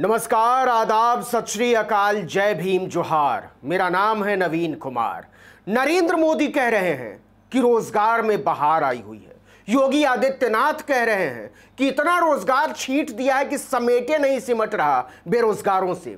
नमस्कार आदाब सत श्री अकाल जय भीम जोहार मेरा नाम है नवीन कुमार नरेंद्र मोदी कह रहे हैं कि रोजगार में बहार आई हुई है योगी आदित्यनाथ कह रहे हैं कि इतना रोजगार छीट दिया है कि समेटे नहीं सिमट रहा बेरोजगारों से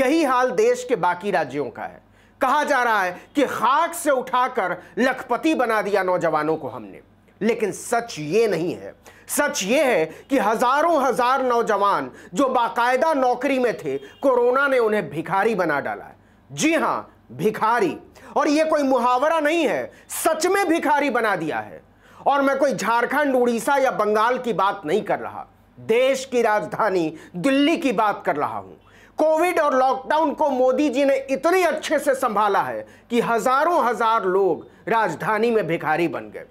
यही हाल देश के बाकी राज्यों का है कहा जा रहा है कि खाक से उठाकर लखपति बना दिया नौजवानों को हमने लेकिन सच ये नहीं है सच ये है कि हजारों हजार नौजवान जो बाकायदा नौकरी में थे कोरोना ने उन्हें भिखारी बना डाला है जी हां भिखारी और ये कोई मुहावरा नहीं है सच में भिखारी बना दिया है और मैं कोई झारखंड उड़ीसा या बंगाल की बात नहीं कर रहा देश की राजधानी दिल्ली की बात कर रहा हूं कोविड और लॉकडाउन को मोदी जी ने इतने अच्छे से संभाला है कि हजारों हजार लोग राजधानी में भिखारी बन गए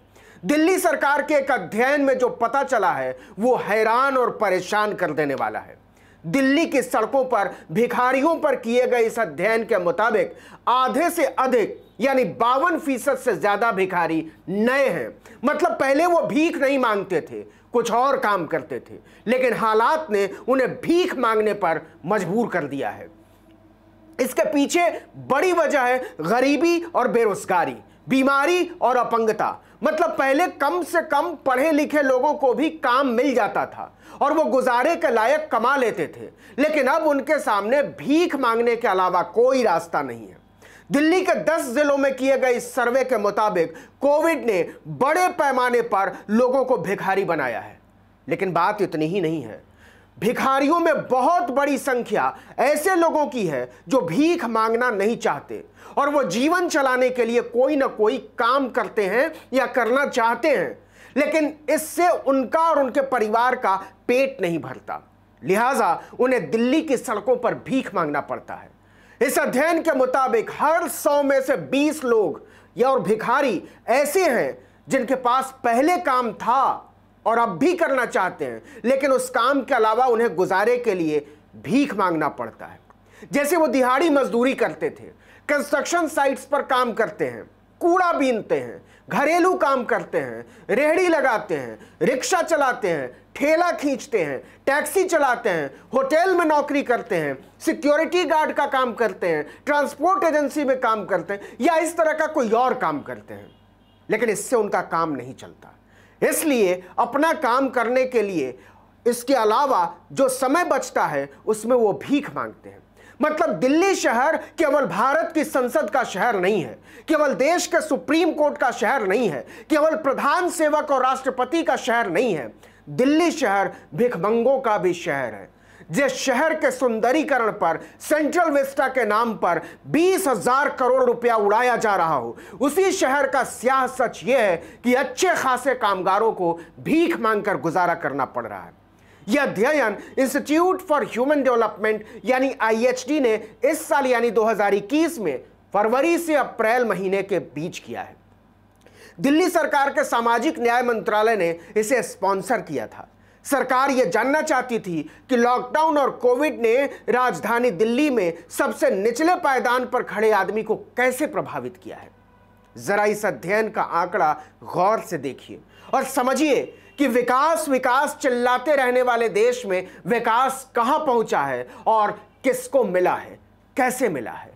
दिल्ली सरकार के एक अध्ययन में जो पता चला है वो हैरान और परेशान कर देने वाला है दिल्ली की सड़कों पर भिखारियों पर किए गए इस अध्ययन के मुताबिक आधे से अधिक यानी बावन फीसद से ज्यादा भिखारी नए हैं मतलब पहले वो भीख नहीं मांगते थे कुछ और काम करते थे लेकिन हालात ने उन्हें भीख मांगने पर मजबूर कर दिया है इसके पीछे बड़ी वजह है गरीबी और बेरोजगारी बीमारी और अपंगता मतलब पहले कम से कम पढ़े लिखे लोगों को भी काम मिल जाता था और वो गुजारे के लायक कमा लेते थे लेकिन अब उनके सामने भीख मांगने के अलावा कोई रास्ता नहीं है दिल्ली के 10 जिलों में किए गए इस सर्वे के मुताबिक कोविड ने बड़े पैमाने पर लोगों को भिखारी बनाया है लेकिन बात इतनी ही नहीं है भिखारियों में बहुत बड़ी संख्या ऐसे लोगों की है जो भीख मांगना नहीं चाहते और वो जीवन चलाने के लिए कोई ना कोई काम करते हैं या करना चाहते हैं लेकिन इससे उनका और उनके परिवार का पेट नहीं भरता लिहाजा उन्हें दिल्ली की सड़कों पर भीख मांगना पड़ता है इस अध्ययन के मुताबिक हर सौ में से बीस लोग या और भिखारी ऐसे हैं जिनके पास पहले काम था और अब भी करना चाहते हैं लेकिन उस काम के अलावा उन्हें गुजारे के लिए भीख मांगना पड़ता है जैसे वो दिहाड़ी मजदूरी करते थे कंस्ट्रक्शन साइट्स पर काम करते हैं कूड़ा बीनते हैं घरेलू काम करते हैं रेहड़ी लगाते हैं रिक्शा चलाते हैं ठेला खींचते हैं टैक्सी चलाते हैं होटल में नौकरी करते हैं सिक्योरिटी गार्ड का काम करते हैं ट्रांसपोर्ट एजेंसी में काम करते हैं या इस तरह का कोई और काम करते हैं लेकिन इससे उनका काम नहीं चलता इसलिए अपना काम करने के लिए इसके अलावा जो समय बचता है उसमें वो भीख मांगते हैं मतलब दिल्ली शहर केवल भारत की संसद का शहर नहीं है केवल देश के सुप्रीम कोर्ट का शहर नहीं है केवल प्रधान सेवक और राष्ट्रपति का शहर नहीं है दिल्ली शहर भिखमंगों का भी शहर है जिस शहर के सुंदरीकरण पर सेंट्रल विस्टा के नाम पर बीस हजार करोड़ रुपया उड़ाया जा रहा हो उसी शहर का स्याह सच यह है कि अच्छे खासे कामगारों को भीख मांगकर गुजारा करना पड़ रहा है यह अध्ययन इंस्टीट्यूट फॉर ह्यूमन डेवलपमेंट यानी आईएचडी ने इस साल यानी दो में फरवरी से अप्रैल महीने के बीच किया है दिल्ली सरकार के सामाजिक न्याय मंत्रालय ने इसे स्पॉन्सर किया था सरकार ये जानना चाहती थी कि लॉकडाउन और कोविड ने राजधानी दिल्ली में सबसे निचले पायदान पर खड़े आदमी को कैसे प्रभावित किया है जरा इस अध्ययन का आंकड़ा गौर से देखिए और समझिए कि विकास विकास चिल्लाते रहने वाले देश में विकास कहां पहुंचा है और किसको मिला है कैसे मिला है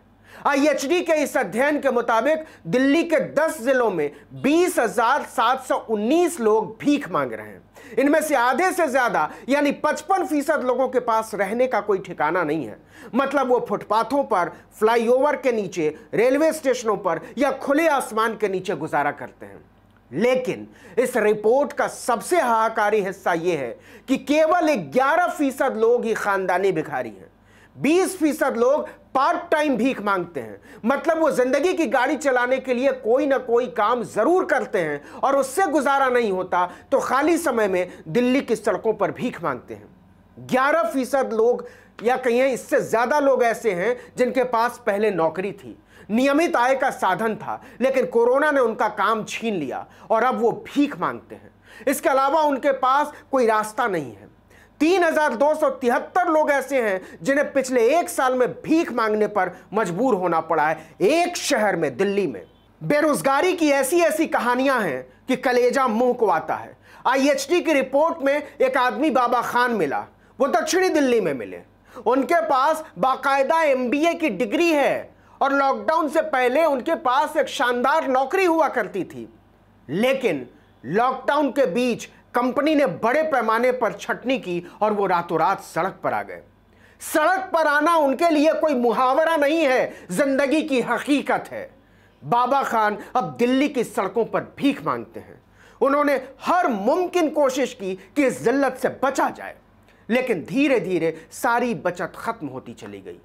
आईएचडी के इस अध्ययन के मुताबिक दिल्ली के 10 जिलों में 20,719 लोग भीख मांग रहे हैं इनमें से आधे से ज्यादा यानी 55 फीसद लोगों के पास रहने का कोई ठिकाना नहीं है मतलब वो फुटपाथों पर फ्लाईओवर के नीचे रेलवे स्टेशनों पर या खुले आसमान के नीचे गुजारा करते हैं लेकिन इस रिपोर्ट का सबसे हाहाकारी हिस्सा यह है कि केवल 11 फीसद लोग ही खानदानी भिखारी हैं बीस फीसद लोग पार्ट टाइम भीख मांगते हैं मतलब वो जिंदगी की गाड़ी चलाने के लिए कोई ना कोई काम जरूर करते हैं और उससे गुजारा नहीं होता तो खाली समय में दिल्ली की सड़कों पर भीख मांगते हैं ग्यारह फीसद लोग या कहीं इससे ज़्यादा लोग ऐसे हैं जिनके पास पहले नौकरी थी नियमित आय का साधन था लेकिन कोरोना ने उनका काम छीन लिया और अब वो भीख मांगते हैं इसके अलावा उनके पास कोई रास्ता नहीं है तीन हजार दो सौ तिहत्तर लोग ऐसे हैं जिन्हें पिछले एक साल में भीख मांगने पर मजबूर होना पड़ा है एक शहर में दिल्ली में बेरोजगारी की ऐसी ऐसी कहानियां हैं कि कलेजा मुंह को आता है आईएचटी की रिपोर्ट में एक आदमी बाबा खान मिला वो दक्षिणी दिल्ली में मिले उनके पास बाकायदा एमबीए की डिग्री है और लॉकडाउन से पहले उनके पास एक शानदार नौकरी हुआ करती थी लेकिन लॉकडाउन के बीच कंपनी ने बड़े पैमाने पर छटनी की और वो रातों रात सड़क पर आ गए सड़क पर आना उनके लिए कोई मुहावरा नहीं है जिंदगी की हकीकत है बाबा खान अब दिल्ली की सड़कों पर भीख मांगते हैं उन्होंने हर मुमकिन कोशिश की कि इस जिल्लत से बचा जाए लेकिन धीरे धीरे सारी बचत खत्म होती चली गई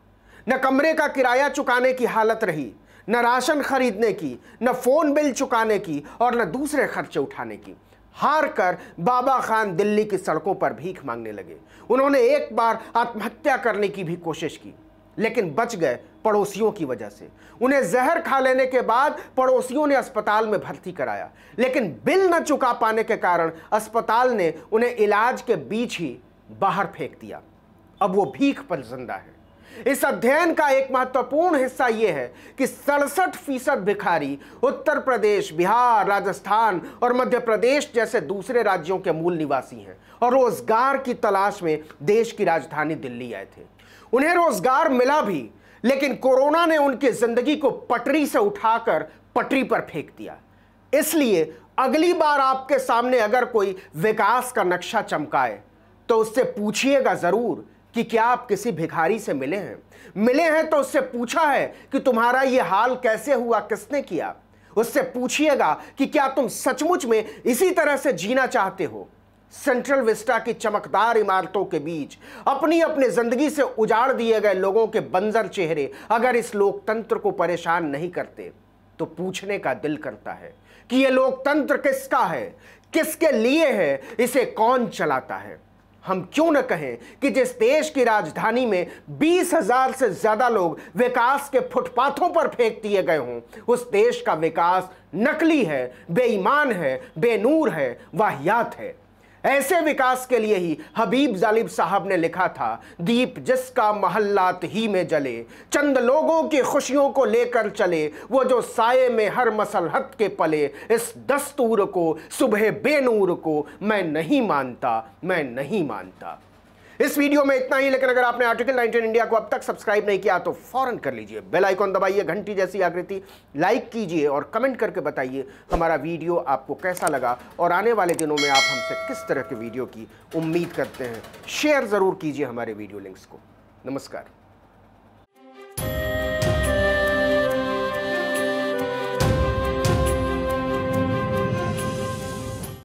न कमरे का किराया चुकाने की हालत रही न राशन खरीदने की न फ़ोन बिल चुकाने की और न दूसरे खर्चे उठाने की हार कर बाबा खान दिल्ली की सड़कों पर भीख मांगने लगे उन्होंने एक बार आत्महत्या करने की भी कोशिश की लेकिन बच गए पड़ोसियों की वजह से उन्हें जहर खा लेने के बाद पड़ोसियों ने अस्पताल में भर्ती कराया लेकिन बिल न चुका पाने के कारण अस्पताल ने उन्हें इलाज के बीच ही बाहर फेंक दिया अब वो भीख पर जिंदा है इस अध्ययन का एक महत्वपूर्ण हिस्सा यह है कि सड़सठ फीसद भिखारी उत्तर प्रदेश बिहार राजस्थान और मध्य प्रदेश जैसे दूसरे राज्यों के मूल निवासी हैं और रोजगार की तलाश में देश की राजधानी दिल्ली आए थे उन्हें रोजगार मिला भी लेकिन कोरोना ने उनकी जिंदगी को पटरी से उठाकर पटरी पर फेंक दिया इसलिए अगली बार आपके सामने अगर कोई विकास का नक्शा चमकाए तो उससे पूछिएगा जरूर कि क्या आप किसी भिखारी से मिले हैं मिले हैं तो उससे पूछा है कि तुम्हारा ये हाल कैसे हुआ किसने किया उससे पूछिएगा कि क्या तुम सचमुच में इसी तरह से जीना चाहते हो सेंट्रल विस्टा की चमकदार इमारतों के बीच अपनी अपने जिंदगी से उजाड़ दिए गए लोगों के बंजर चेहरे अगर इस लोकतंत्र को परेशान नहीं करते तो पूछने का दिल करता है कि यह लोकतंत्र किसका है किसके लिए है इसे कौन चलाता है हम क्यों न कहें कि जिस देश की राजधानी में बीस हजार से ज्यादा लोग विकास के फुटपाथों पर फेंक दिए गए हों उस देश का विकास नकली है बेईमान है बेनूर है वाहियात है ऐसे विकास के लिए ही हबीब जालिब साहब ने लिखा था दीप जिसका महल्लात ही में जले चंद लोगों की खुशियों को लेकर चले वो जो साय में हर मसलहत के पले इस दस्तूर को सुबह बेनूर को मैं नहीं मानता मैं नहीं मानता इस वीडियो में इतना ही लेकिन अगर आपने आर्टिकल 19 इंडिया को अब तक सब्सक्राइब नहीं किया तो फौरन कर लीजिए बेल आइकॉन दबाइए घंटी जैसी आकृति लाइक कीजिए और कमेंट करके बताइए हमारा वीडियो आपको कैसा लगा और आने वाले दिनों में आप हमसे किस तरह के वीडियो की उम्मीद करते हैं शेयर ज़रूर कीजिए हमारे वीडियो लिंक्स को नमस्कार